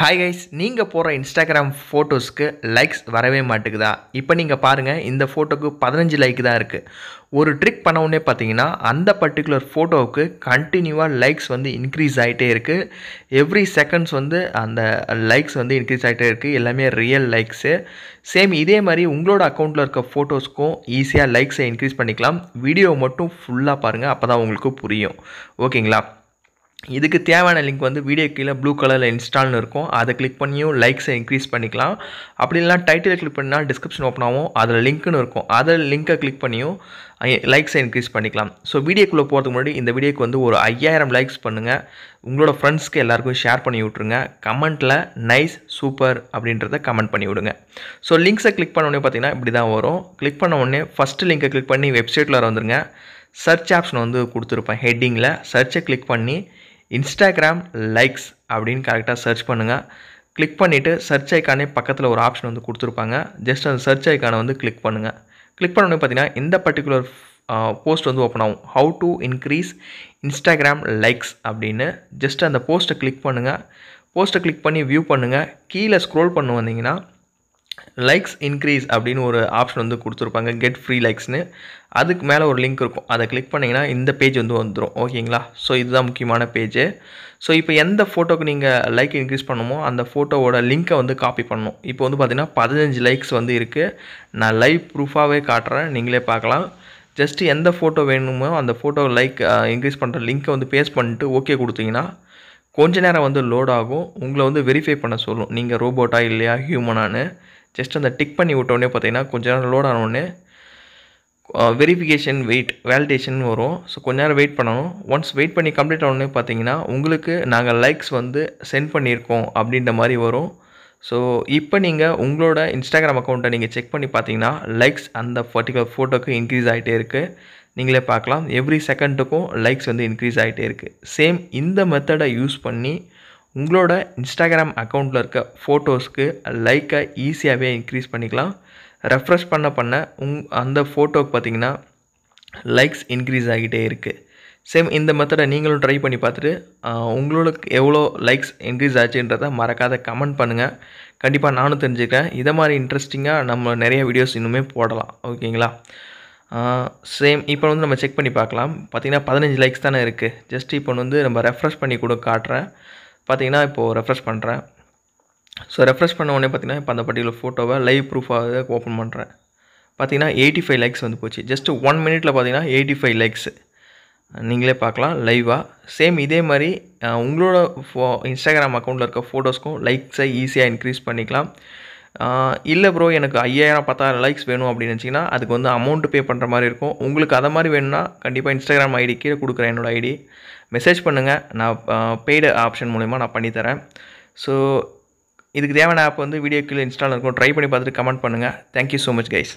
hi guys நீங்கள் போகிற Instagram ஃபோட்டோஸ்க்கு likes வரவே மாட்டேங்குதா இப்போ நீங்கள் பாருங்கள் இந்த ஃபோட்டோக்கு பதினஞ்சு லைக் தான் இருக்குது ஒரு ட்ரிக் பண்ண உடனே பார்த்தீங்கன்னா அந்த பர்டிகுலர் ஃபோட்டோவுக்கு கண்டினியூவாக லைக்ஸ் வந்து இன்க்ரீஸ் ஆகிட்டே இருக்குது எவ்ரி செகண்ட்ஸ் வந்து அந்த லைக்ஸ் வந்து இன்க்ரீஸ் ஆகிட்டே இருக்குது எல்லாமே ரியல் லைக்ஸு சேம் இதே மாதிரி உங்களோட அக்கௌண்ட்டில் இருக்க ஃபோட்டோஸ்க்கும் ஈஸியாக லைக்ஸை இன்க்ரீஸ் பண்ணிக்கலாம் வீடியோ மட்டும் ஃபுல்லாக பாருங்கள் அப்போ தான் உங்களுக்கு புரியும் ஓகேங்களா இதுக்கு தேவையான லிங்க் வந்து வீடியோ கீழே ப்ளூ கலரில் இன்ஸ்டால்னு இருக்கும் அதை கிளிக் பண்ணியும் லைக்ஸை இன்க்ரீஸ் பண்ணிக்கலாம் அப்படி இல்லைனா டைட்டில் கிளிக் பண்ணால் டிஸ்கிரிப்ஷன் ஓப்பன் ஆகும் அதில் லிங்க்னு இருக்கும் அதில் லிங்க்கை கிளிக் பண்ணியும் லைக்ஸை இன்க்ரீஸ் பண்ணிக்கலாம் ஸோ வீடியோக்குள்ளே போகிறதுக்கு முன்னாடி இந்த வீடியோக்கு வந்து ஒரு ஐயாயிரம் லைக்ஸ் பண்ணுங்கள் உங்களோட ஃப்ரெண்ட்ஸ்க்கு எல்லாருக்கும் ஷேர் பண்ணி விட்ருங்க கமெண்ட்டில் நைஸ் சூப்பர் அப்படின்றத கமெண்ட் பண்ணி விடுங்க ஸோ லிங்க்ஸை கிளிக் பண்ண உடனே பார்த்திங்கன்னா இப்படி தான் வரும் கிளிக் பண்ண உடனே ஃபஸ்ட்டு லிங்க்கை கிளிக் பண்ணி வெப்சைட்டில் வந்துருங்க சர்ச் ஆப்ஷன் வந்து கொடுத்துருப்பேன் ஹெட்டிங்கில் சர்ச்சை கிளிக் பண்ணி இன்ஸ்டாகிராம் லைக்ஸ் அப்படின்னு கரெக்டாக சர்ச் பண்ணுங்கள் கிளிக் பண்ணிவிட்டு சர்ச் ஐக்கானே பக்கத்தில் ஒரு ஆப்ஷன் வந்து கொடுத்துருப்பாங்க ஜஸ்ட் அந்த சர்ச் ஐக்கானை வந்து கிளிக் பண்ணுங்கள் கிளிக் பண்ணோடனே பார்த்தீங்கன்னா இந்த பர்டிகுலர் போஸ்ட் வந்து ஓப்பன் ஆகும் how to increase Instagram likes அப்படின்னு ஜஸ்ட் அந்த போஸ்ட்டை கிளிக் பண்ணுங்கள் போஸ்ட்டை கிளிக் பண்ணி வியூ பண்ணுங்கள் கீழே ஸ்க்ரோல் பண்ணு வந்தீங்கன்னா லைக்ஸ் இன்க்ரீஸ் அப்படின்னு ஒரு ஆப்ஷன் வந்து கொடுத்துருப்பாங்க கெட் ஃப்ரீ லைக்ஸ்னு அதுக்கு மேலே ஒரு லிங்க் இருக்கும் அதை கிளிக் பண்ணிங்கன்னா இந்த பேஜ் வந்து வந்துடும் ஓகேங்களா ஸோ இதுதான் முக்கியமான பேஜ் ஸோ இப்போ எந்த ஃபோட்டோக்கு நீங்கள் லைக் இன்க்ரீஸ் பண்ணுமோ அந்த ஃபோட்டோவோட லிங்க்கை வந்து காப்பி பண்ணணும் இப்போ வந்து பார்த்திங்கன்னா பதினஞ்சு லைக்ஸ் வந்து இருக்குது நான் லைவ் ப்ரூஃபாகவே காட்டுறேன் நீங்களே பார்க்கலாம் ஜஸ்ட்டு எந்த ஃபோட்டோ வேணுமோ அந்த ஃபோட்டோ லைக் இன்க்ரீஸ் பண்ணுற லிங்க்கை வந்து பேஸ்ட் பண்ணிட்டு ஓகே கொடுத்தீங்கன்னா கொஞ்ச நேரம் வந்து லோட் ஆகும் உங்களை வந்து வெரிஃபை பண்ண சொல்லும் நீங்கள் ரோபோட்டா இல்லையா ஹியூமனானு ஜஸ்ட் அந்த டிக் பண்ணி விட்டோடனே பார்த்தீங்கன்னா கொஞ்ச நேரம் லோட் ஆனோடனே வெரிஃபிகேஷன் வெயிட் வேலிடேஷன் வரும் ஸோ கொஞ்ச நேரம் வெயிட் பண்ணணும் ஒன்ஸ் வெயிட் பண்ணி கம்ப்ளீட் ஆனோடனே பார்த்தீங்கன்னா உங்களுக்கு நாங்கள் லைக்ஸ் வந்து சென்ட் பண்ணியிருக்கோம் அப்படின்ற மாதிரி வரும் ஸோ இப்போ நீங்கள் உங்களோட இன்ஸ்டாகிராம் அக்கௌண்ட்டை நீங்கள் செக் பண்ணி பார்த்தீங்கன்னா லைக்ஸ் அந்த பர்டிகுலர் ஃபோட்டோக்கு இன்க்ரீஸ் ஆகிட்டே இருக்குது நீங்களே பார்க்கலாம் எவ்ரி செகண்டுக்கும் லைக்ஸ் வந்து இன்க்ரீஸ் ஆகிட்டே இருக்குது சேம் இந்த மெத்தடை யூஸ் பண்ணி உங்களோட இன்ஸ்டாகிராம் அக்கௌண்ட்டில் இருக்க ஃபோட்டோஸ்க்கு லைக்கை ஈஸியாகவே இன்க்ரீஸ் பண்ணிக்கலாம் ரெஃப்ரெஷ் பண்ண பண்ண உங் அந்த ஃபோட்டோக்கு பார்த்திங்கன்னா லைக்ஸ் இன்க்ரீஸ் ஆகிட்டே இருக்குது சேம் இந்த மெத்தடை நீங்களும் ட்ரை பண்ணி பார்த்துட்டு உங்களுக்கு எவ்வளோ லைக்ஸ் இன்க்ரீஸ் ஆச்சுன்றதை மறக்காத கமெண்ட் பண்ணுங்கள் கண்டிப்பாக நானும் தெரிஞ்சுக்கிறேன் இதை மாதிரி இன்ட்ரெஸ்டிங்காக நம்ம நிறைய வீடியோஸ் இன்னுமே போடலாம் ஓகேங்களா சேம் இப்போ வந்து நம்ம செக் பண்ணி பார்க்கலாம் பார்த்திங்கன்னா பதினஞ்சு லைக்ஸ் தானே இருக்குது ஜஸ்ட் இப்போ வந்து நம்ம ரெஃப்ரெஷ் பண்ணி கூட காட்டுறேன் பார்த்திங்கன்னா இப்போது ரெஃப்ரெஷ் பண்ணுறேன் ஸோ ரெஃப்ரெஷ் பண்ண உடனே பார்த்திங்கன்னா இப்போ அந்த பர்டிகுலர் ஃபோட்டோவை லைவ் ப்ரூஃபாக ஓப்பன் பண்ணுறேன் பார்த்திங்கன்னா எயிட்டி ஃபைவ் லைக்ஸ் வந்து போச்சு ஜஸ்ட் ஒன் மினிட்டில் பார்த்திங்கன்னா எயிட்டி ஃபைவ் லைக்ஸ் நீங்களே பார்க்கலாம் லைவாக சேம் இதே மாதிரி உங்களோட ஃபோ இன்ஸ்டாகிராம் அக்கௌண்ட்டில் இருக்க ஃபோட்டோஸ்க்கும் லைக்ஸை ஈஸியாக இன்க்ரீஸ் பண்ணிக்கலாம் இல்லை ப்ரோ எனக்கு ஐயாயிரம் பத்தாயிரம் லைக்ஸ் வேணும் அப்படின்னு நினச்சிங்கன்னா அதுக்கு வந்து அமௌண்ட்டு பே பண்ணுற மாதிரி இருக்கும் உங்களுக்கு அதை மாதிரி வேணும்னா கண்டிப்பாக இன்ஸ்டாகிராம் ஐடி கீழே கொடுக்குறேன் என்னோடய ஐடி மெசேஜ் பண்ணுங்கள் நான் பெய்டு ஆப்ஷன் மூலிமா நான் பண்ணித்தரேன் ஸோ இதுக்கு தேவையான ஆப் வந்து வீடியோ கீழே இன்ஸ்டால் இருக்கும் ட்ரை பண்ணி பார்த்துட்டு கமெண்ட் பண்ணுங்கள் தேங்க்யூ ஸோ மச் கைஸ்